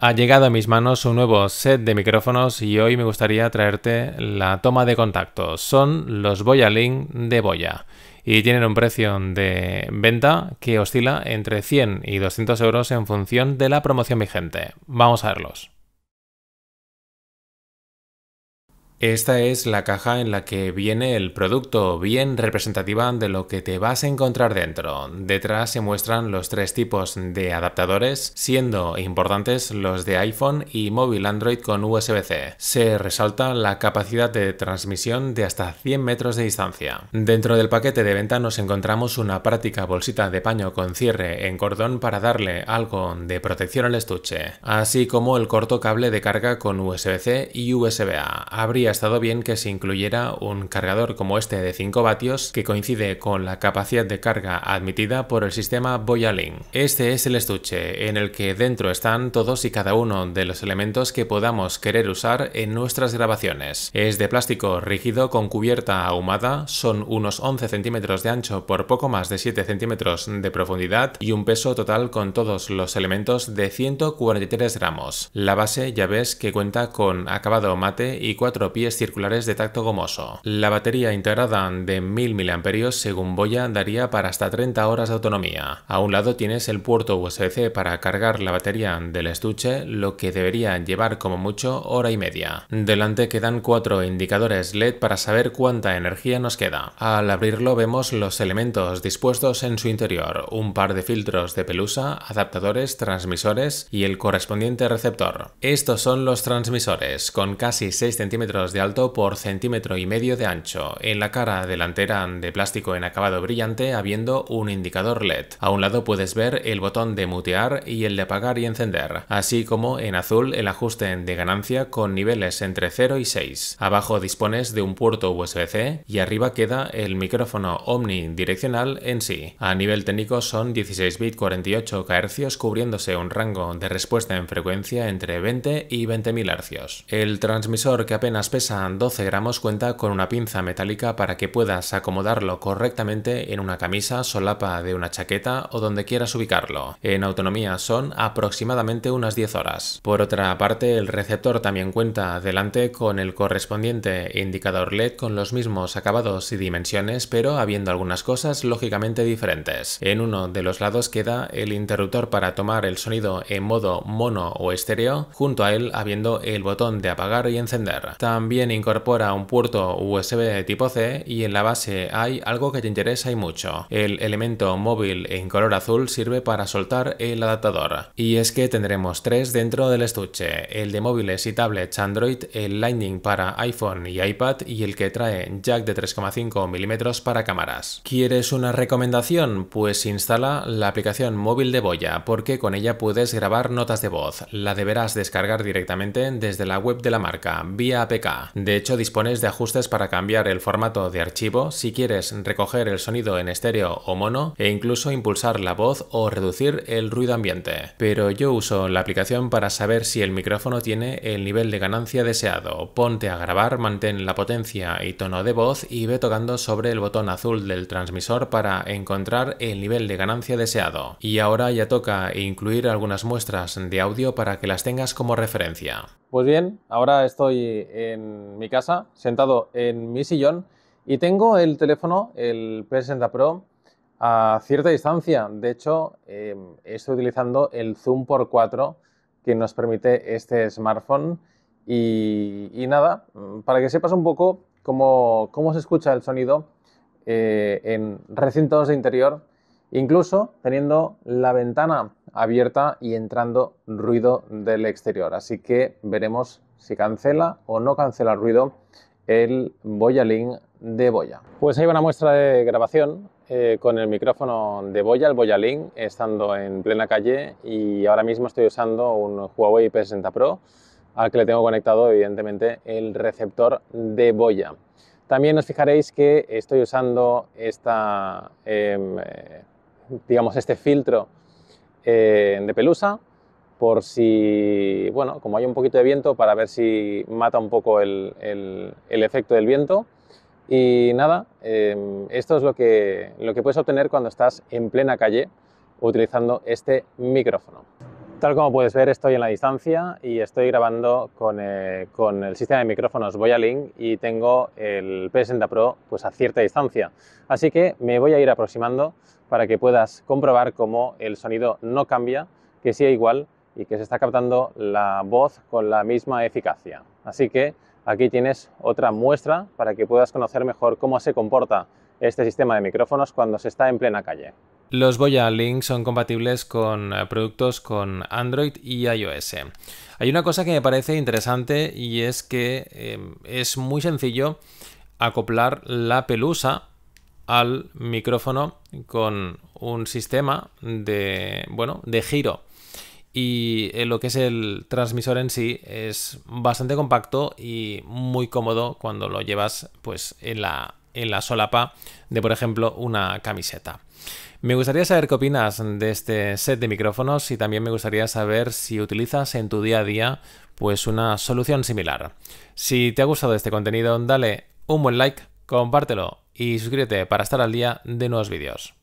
Ha llegado a mis manos un nuevo set de micrófonos y hoy me gustaría traerte la toma de contacto. Son los Boya Link de Boya y tienen un precio de venta que oscila entre 100 y 200 euros en función de la promoción vigente. Vamos a verlos. Esta es la caja en la que viene el producto, bien representativa de lo que te vas a encontrar dentro. Detrás se muestran los tres tipos de adaptadores, siendo importantes los de iPhone y móvil Android con USB-C. Se resalta la capacidad de transmisión de hasta 100 metros de distancia. Dentro del paquete de venta nos encontramos una práctica bolsita de paño con cierre en cordón para darle algo de protección al estuche, así como el corto cable de carga con USB-C y USB-A ha estado bien que se incluyera un cargador como este de 5 vatios que coincide con la capacidad de carga admitida por el sistema Boyalink. Este es el estuche en el que dentro están todos y cada uno de los elementos que podamos querer usar en nuestras grabaciones. Es de plástico rígido con cubierta ahumada, son unos 11 centímetros de ancho por poco más de 7 centímetros de profundidad y un peso total con todos los elementos de 143 gramos. La base ya ves que cuenta con acabado mate y cuatro pies circulares de tacto gomoso. La batería integrada de 1000 mAh según Boya daría para hasta 30 horas de autonomía. A un lado tienes el puerto USB-C para cargar la batería del estuche, lo que debería llevar como mucho hora y media. Delante quedan cuatro indicadores LED para saber cuánta energía nos queda. Al abrirlo vemos los elementos dispuestos en su interior, un par de filtros de pelusa, adaptadores, transmisores y el correspondiente receptor. Estos son los transmisores, con casi 6 centímetros de alto por centímetro y medio de ancho, en la cara delantera de plástico en acabado brillante habiendo un indicador LED. A un lado puedes ver el botón de mutear y el de apagar y encender, así como en azul el ajuste de ganancia con niveles entre 0 y 6. Abajo dispones de un puerto USB-C y arriba queda el micrófono omnidireccional en sí. A nivel técnico son 16 bit 48 kHz cubriéndose un rango de respuesta en frecuencia entre 20 y 20.000 Hz. El transmisor que apenas 12 gramos cuenta con una pinza metálica para que puedas acomodarlo correctamente en una camisa, solapa de una chaqueta o donde quieras ubicarlo. En autonomía son aproximadamente unas 10 horas. Por otra parte, el receptor también cuenta adelante con el correspondiente indicador LED con los mismos acabados y dimensiones, pero habiendo algunas cosas lógicamente diferentes. En uno de los lados queda el interruptor para tomar el sonido en modo mono o estéreo, junto a él habiendo el botón de apagar y encender. También incorpora un puerto USB tipo C y en la base hay algo que te interesa y mucho. El elemento móvil en color azul sirve para soltar el adaptador. Y es que tendremos tres dentro del estuche, el de móviles y tablets Android, el Lightning para iPhone y iPad y el que trae jack de 3,5 milímetros para cámaras. ¿Quieres una recomendación? Pues instala la aplicación móvil de Boya porque con ella puedes grabar notas de voz. La deberás descargar directamente desde la web de la marca vía APK de hecho, dispones de ajustes para cambiar el formato de archivo si quieres recoger el sonido en estéreo o mono e incluso impulsar la voz o reducir el ruido ambiente. Pero yo uso la aplicación para saber si el micrófono tiene el nivel de ganancia deseado. Ponte a grabar, mantén la potencia y tono de voz y ve tocando sobre el botón azul del transmisor para encontrar el nivel de ganancia deseado. Y ahora ya toca incluir algunas muestras de audio para que las tengas como referencia. Pues bien, ahora estoy en mi casa, sentado en mi sillón y tengo el teléfono, el P60 Pro, a cierta distancia. De hecho, em, estoy utilizando el zoom por 4 que nos permite este smartphone. Y, nada, mm, para que sepas un poco cómo, se escucha el sonido eh, en recintos de interior, incluso teniendo la ventana abierta y entrando ruido del exterior. Así que veremos si cancela o no cancela el ruido el Boya Link de Boya. Pues ahí va una muestra de grabación eh, con el micrófono de Boya, el Boya Link estando en plena calle y ahora mismo estoy usando un Huawei P60 Pro al que le tengo conectado evidentemente el receptor de Boya. También os fijaréis que estoy usando esta em, eh, digamos, este filtro eh, de pelusa por si, bueno, como hay un poquito de viento, para ver si mata un poco el, efecto del viento. Y nada, em, esto es lo que, lo que puedes obtener cuando estás en plena calle utilizando este micrófono. Tal como puedes ver, estoy en la distancia y estoy grabando con, eh, el sistema de micrófonos Voyalink y tengo el P60 Pro pues, a cierta distancia. Así que me voy a ir aproximando para que puedas comprobar cómo el sonido no cambia, que sigue igual y que se está captando la voz con la misma eficacia. Así que aquí tienes otra muestra para que puedas conocer mejor cómo se comporta este sistema de micrófonos cuando se está en plena calle. Los Boya Link son compatibles con eh, productos con Android y iOS. Hay una cosa que me parece interesante y es que em, es muy sencillo acoplar la pelusa al micrófono con un sistema de, bueno, de giro. Y eh, lo que es el transmisor en sí es bastante compacto y muy cómodo cuando lo llevas pues en la en la solapa de, por ejemplo, una camiseta. Me gustaría saber qué opinas de este set de micrófonos y también me gustaría saber si utilizas en tu día a día pues una solución similar. Si te ha gustado este contenido, dale un buen like, compártelo y suscríbete para estar al día de nuevos vídeos.